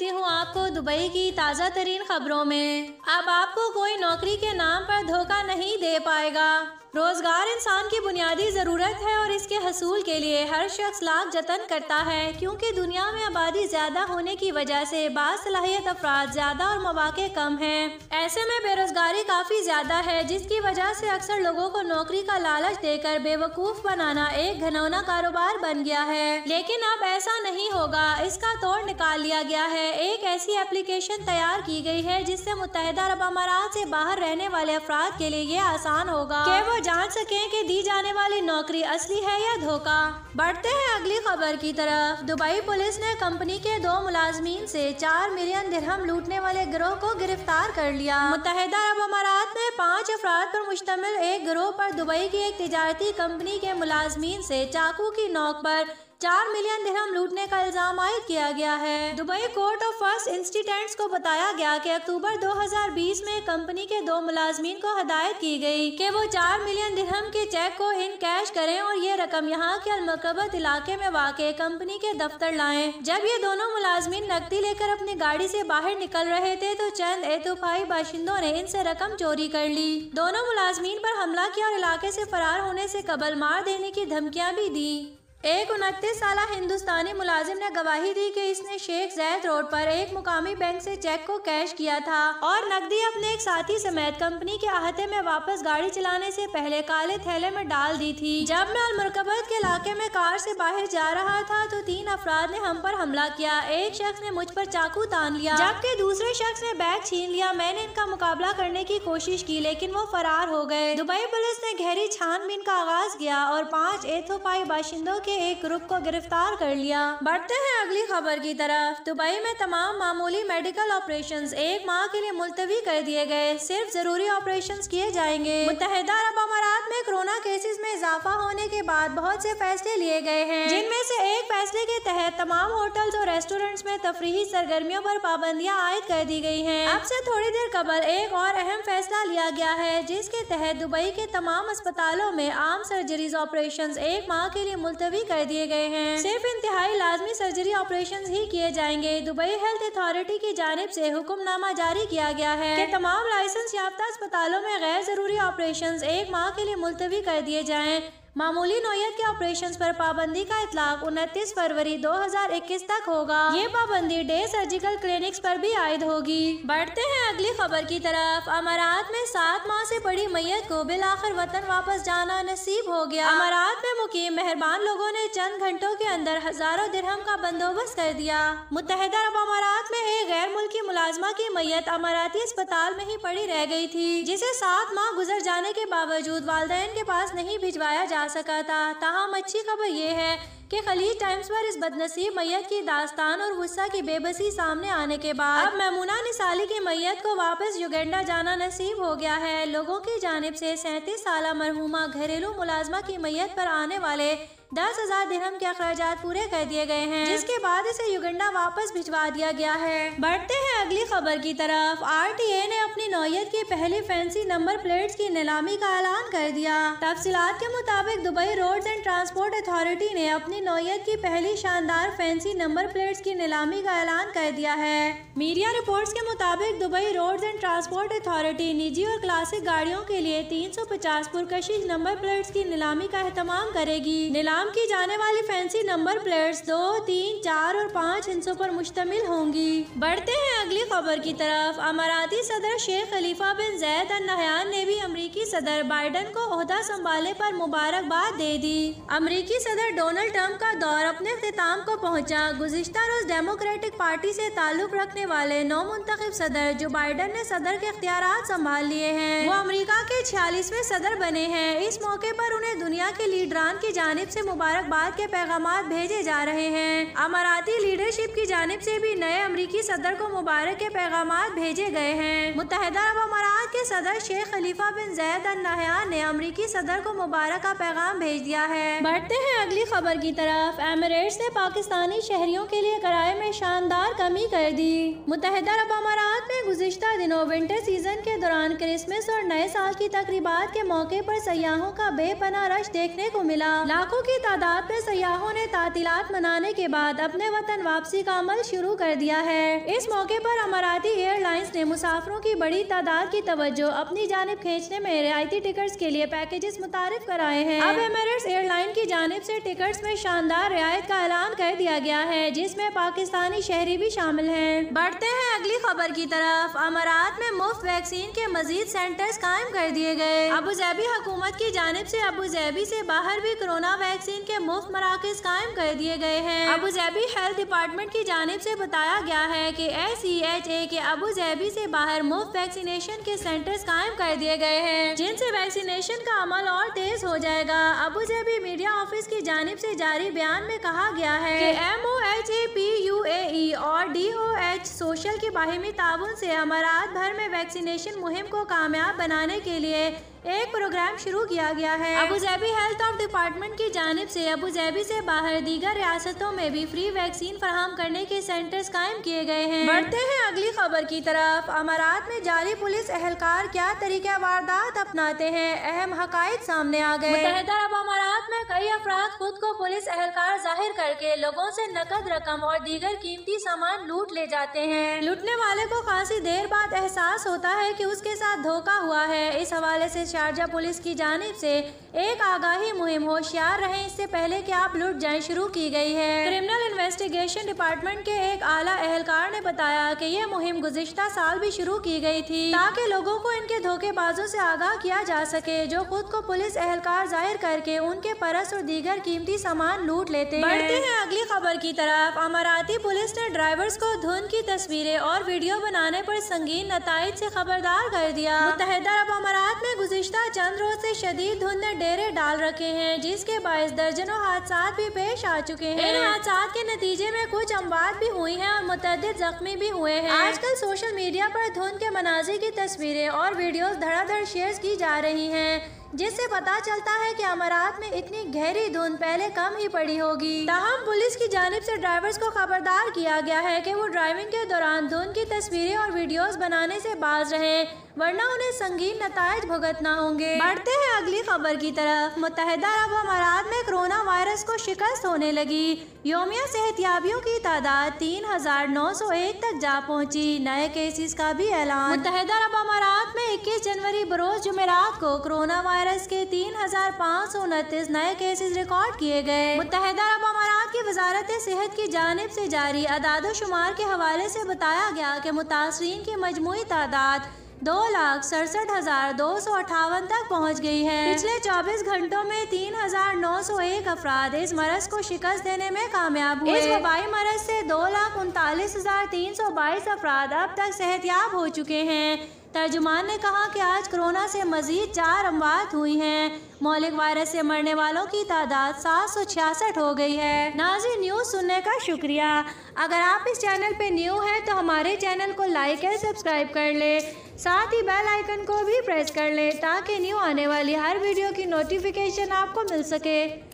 गलती हुआ दुबई की ताज़ा तरीन खबरों में अब आपको कोई नौकरी के नाम पर धोखा नहीं दे पाएगा रोजगार इंसान की बुनियादी ज़रूरत है और इसके हसूल के लिए हर शख्स लाख जतन करता है क्योंकि दुनिया में आबादी ज़्यादा होने की वजह से बासलाहियत अफराद ज़्यादा और मौाक़े कम हैं ऐसे में बेरोज़गारी काफ़ी ज़्यादा है जिसकी वजह से अक्सर लोगों को नौकरी का लालच देकर बेवकूफ़ बनाना एक घनौना कारोबार बन गया है लेकिन अब ऐसा नहीं होगा इसका तोड़ निकाल लिया गया है एक ऐसी एप्लीकेशन तैयार की गई है जिससे मुतहदा अरब अमारात से बाहर रहने वाले अफराद के लिए ये आसान होगा कि वो जान सकें कि दी जाने वाली नौकरी असली है या धोखा बढ़ते हैं अगली खबर की तरफ दुबई पुलिस ने कंपनी के दो मुलाजमीन से चार मिलियन दिरहम लूटने वाले ग्रोह को गिरफ्तार कर लिया मुतहदा अरब अमारात में पाँच अफराद पर मुश्तमिल एक ग्रोह पर दुबई की एक तजारती कंपनी के मुलाजमीन से चाकू की नोक पर चार मिलियन दिरहम लूटने का इल्जाम आयद किया गया है Dubai court of first instance को बताया गया कि अक्टूबर 2020 में कंपनी के दो मुलाजमीन को हदायत की गई कि वो चार मिलियन दिरहम के चेक को इन कैश करें और ये रकम यहाँ के अलमकबत इलाके में वाके कंपनी के दफ्तर लाएं। जब ये दोनों मुलाजमीन नकदी लेकर अपनी गाड़ी से बाहर निकल रहे थे तो चंद एतुफाई बाशिंदों ने इनसे रकम चोरी कर ली दोनों मुलाजमीन पर हमला किया और इलाके से फरार होने से कबल मार देने की धमकियां भी दी एक उनतीस साल हिंदुस्तानी मुलाजिम ने गवाही दी कि इसने शेख जैद रोड पर एक मुकामी बैंक से चेक को कैश किया था और नकदी अपने एक साथी समेत कंपनी के अहाते में वापस गाड़ी चलाने से पहले काले थैले में डाल दी थी जब मैं अलमरकबत के इलाके में कार से बाहर जा रहा था तो तीन अफराद ने हम पर हमला किया एक शख्स ने मुझ पर चाकू तान लिया जबकि दूसरे शख्स ने बैग छीन लिया मैंने इनका मुकाबला करने की कोशिश की लेकिन वो फरार हो गए दुबई पुलिस ने गहरी छानबीन का आगाज किया और पाँच एथोपाई बाशिंदों के एक रुख को गिरफ्तार कर लिया बढ़ते हैं अगली खबर की तरफ दुबई में तमाम मामूली मेडिकल ऑपरेशन एक माह के लिए मुलतवी कर दिए गए सिर्फ जरूरी ऑपरेशन किए जाएंगे मुतहदा अरब अमारात में कोरोना केसेस में इजाफा होने के बाद बहुत से फैसले लिए गए हैं जिनमें से एक फैसले के तहत तमाम होटल्स और रेस्टोरेंट्स में तफरी सरगर्मियों पर पाबंदियां आयद कर दी गई हैं। अब से थोड़ी देर कबल एक और अहम फैसला लिया गया है जिसके तहत दुबई के तमाम अस्पतालों में आम सर्जरीज ऑपरेशन एक माह के लिए मुलतवी ही कर दिए गए हैं सिर्फ इंतहाई लाजमी सर्जरी ऑपरेशन ही किए जाएंगे दुबई हेल्थ अथॉरिटी की जानब ऐसी हुक्मनामा जारी किया गया है कि तमाम लाइसेंस याफ्ता अस्पतालों में गैर जरूरी ऑपरेशन एक माह के लिए मुलतवी कर दिए जाए मामूली नोयत के ऑपरेशन पर पाबंदी का इतलाक उनतीस फरवरी 2021 तक होगा ये पाबंदी डे सर्जिकल क्लिनिक्स पर भी आयद होगी बढ़ते हैं अगली खबर की तरफ अमारात में सात माह से पड़ी मैयत को बिल आखिर वतन वापस जाना नसीब हो गया अमारात में मुकीम मेहरबान लोगों ने चंद घंटों के अंदर हजारों दिरहम का बंदोबस्त कर दिया मुतहद अरब अमारात में एक गैर मुल्की मुलाजमा की मैयत अमाराती अस्पताल में ही पड़ी रह गयी थी जिसे सात माह गुजर जाने के बावजूद वालदेन के पास नहीं भिजवाया जा सका था ताहम अच्छी खबर यह है कि खलीज टाइम्स पर इस बदनसीब मैयत की दास्तान और गुस्सा की बेबसी सामने आने के बाद अब मैमुना निसाली की मैयत को वापस युगेंडा जाना नसीब हो गया है लोगों की जानब से सैंतीस साल मरहुमा घरेलू मुलाजमा की मैयत पर आने वाले दस हजार दिरहम के अखराज पूरे कर दिए गए हैं जिसके बाद इसे युगंडा वापस भिजवा दिया गया है बढ़ते हैं अगली खबर की तरफ ए ने अपनी नोयत की पहली फैंसी नंबर प्लेट की नीलामी का ऐलान कर दिया तफसीत के मुताबिक Dubai road and transport authority ने अपनी नोयत की पहली शानदार फैंसी नंबर प्लेट की नीलामी का ऐलान कर दिया है मीडिया रिपोर्ट के मुताबिक Dubai road and transport authority निजी और क्लासिक गाड़ियों के लिए तीन सौ पचास नंबर प्लेट की नीलामी का अहतमाम करेगी नीलाम नाम की जाने वाली फैंसी नंबर प्लेट्स दो तीन चार और पाँच हिंसों पर मुश्तमिल होंगी बढ़ते हैं अगली खबर की तरफ अमाराती सदर शेख खलीफा बिन जैद अल ने भी अमरीकी सदर बाइडन को अहदा संभाले पर मुबारकबाद दे दी अमरीकी सदर डोनाल्ड ट्रंप का दौर अपने अख्ताम को पहुँचा गुजशत रोज डेमोक्रेटिक पार्टी ऐसी ताल्लुक रखने वाले नौ मुंतब सदर जो बाइडन ने सदर के अख्तियार संभाल लिए हैं वो अमरीका के छियालीसवे सदर बने हैं इस मौके आरोप उन्हें दुनिया के लीडरान की जानब ऐसी मुबारकबाद के पैगाम भेजे जा रहे हैं अमराती लीडरशिप की जानब ऐसी भी नए अमरीकी सदर को मुबारक के पैगाम भेजे गए हैं मुतहदा अरब अमारात के सदर Sheikh Khalifa bin Zayed al Nahyan ने अमरीकी सदर को मुबारक का पैगाम भेज दिया है बढ़ते हैं अगली खबर की तरफ एमरेट्स ने पाकिस्तानी शहरियों के लिए किराए में शानदार कमी कर दी मुतहदा अरब अमारात में गुजशत दिनों विंटर सीजन के दौरान क्रिसमस और नए साल की तकरीबा के मौके आरोप सयाहों का बेपना रश देखने को मिला लाखों की तादाद में सयाहों ने तातीलात मनाने के बाद अपने वतन वापस वापसी का अमल शुरू कर दिया है इस मौके पर अमराती एयरलाइंस ने मुसाफरों की बड़ी तादाद की तवज्जो अपनी जानब खींचने में रियायती टिकट के लिए पैकेजेस मुतारफ कराए हैं अब एमरेट्स एयरलाइन की जानब ऐसी टिकट में शानदार रियायत का ऐलान कर दिया गया है जिसमे पाकिस्तानी शहरी भी शामिल है बढ़ते हैं अगली खबर की तरफ अमारात में मुफ्त वैक्सीन के मजीद सेंटर्स कायम कर दिए गए अबू जैबी हुकूमत की जानब ऐसी अबू जैबी ऐसी बाहर भी कोरोना वैक्सीन के मुफ्त मराकज कायम कर दिए गए हैं Abu Dhabi health department department की जानब से बताया गया है कि एस एच ए के अबू जैबी से बाहर मुफ्त वैक्सीनेशन के सेंटर्स कायम कर दिए गए हैं जिनसे वैक्सीनेशन का अमल और तेज हो जाएगा अबू जैबी मीडिया ऑफिस की जानब से जारी बयान में कहा गया है M O H A P U A और डी ओ एच सोशल के बाहिमी ताउन ऐसी अमारात भर में वैक्सीनेशन मुहिम को कामयाब बनाने के लिए एक प्रोग्राम शुरू किया गया है Abu Dhabi health of department की जानब ऐसी अबू जैबी ऐसी बाहर दीगर रियासतों में भी फ्री वैक्सीन फराम काम करने के सेंटर्स कायम किए गए हैं बढ़ते हैं अगली खबर की तरफ अमारात में जाली पुलिस एहलकार क्या तरीका वारदात अपनाते हैं अहम हक सामने आ गए अब अमारात में कई अफराद खुद को पुलिस एहलकार जाहिर करके लोगों ऐसी नकद रकम और दीगर कीमती सामान लूट ले जाते हैं लूटने वाले को खासी देर बाद एहसास होता है की उसके साथ धोखा हुआ है इस हवाले ऐसी शारजा पुलिस की जानब ऐसी एक आगाही मुहिम होशियार रहे इससे पहले की आप लूट जाए शुरू की गई है क्रिमिनल इन्वेस्टिगेशन डिपार्टमेंट के एक आला एहलकार ने बताया कि यह मुहिम गुजशत साल भी शुरू की गई थी ताकि लोगों को इनके धोखेबाजों से आगाह किया जा सके जो खुद को पुलिस एहलकार जाहिर करके उनके परस और दीगर कीमती सामान लूट लेते बढ़ते हैं अगली खबर की तरफ अमराती पुलिस ने ड्राइवर्स को धुंध की तस्वीरें और वीडियो बनाने पर संगीन नतज से खबरदार कर दिया मुतहदा अरब अमारात में गुजशत चंद रोज से शदीद धुन ने डेरे डाल रखे हैं जिसके बायस दर्जनों हादसा भी पेश आ चुके हैं इन हादसा के नतीजे में कुछ कुछ अमवात भी हुई हैं और मुतद जख्मी भी हुए हैं आजकल सोशल मीडिया पर धुंध के मनाजे की तस्वीरें और वीडियोस धड़ाधड़ शेयर की जा रही हैं जिससे पता चलता है कि अमारात में इतनी गहरी धुंध पहले कम ही पड़ी होगी तहम पुलिस की जानब से ड्राइवर्स को खबरदार किया गया है कि वो ड्राइविंग के दौरान धुंध की तस्वीरें और वीडियोस बनाने से बाज रहे वरना उन्हें संगीन नतज भुगतना होंगे बढ़ते हैं अगली खबर की तरफ मुतहदा अरब अमारात में कोरोना वायरस को शिकस्त होने लगी योमिया सेहतियाबियों की तादाद तीन हजार नौ सौ एक तक जा पहुंची नए केसेस का भी ऐलान मुतहदा अरब अमारात में इक्कीस जनवरी बरोज जुमेरात को कोरोना वायरस वायरस के तीन हजार पाँच सौ उनतीस नए केसेज रिकॉर्ड किए गए मुतहदा अरब अमारात की वजारत सेहत की जानब ऐसी जारी अदाद शुमार के हवाले ऐसी बताया गया की मुतासरीन की मजमू तादाद दो लाख सड़सठ हजार दो सौ अठावन तक पहुँच गयी है पिछले चौबीस घंटों में तीन हजार नौ सौ एक अफराध इस मरज को शिकस्त देने में कामयाब हुए इस वबाई मरज ऐसी दो लाख लाख उनतालीस हज़ार तीन सौ बाईस अफराद अब तक सेहतियाब हो चुके हैं तर्जुमान ने कहा कि आज कोरोना से मजीद चार अमवात हुई हैं मौलिक वायरस से मरने वालों की तादाद सात सौ छियासठ हो गई है नाजी न्यूज़ सुनने का शुक्रिया अगर आप इस चैनल पे न्यू हैं तो हमारे चैनल को लाइक एंड सब्सक्राइब कर ले साथ ही बेल आइकन को भी प्रेस कर ले ताकि न्यू आने वाली हर वीडियो की नोटिफिकेशन आपको मिल सके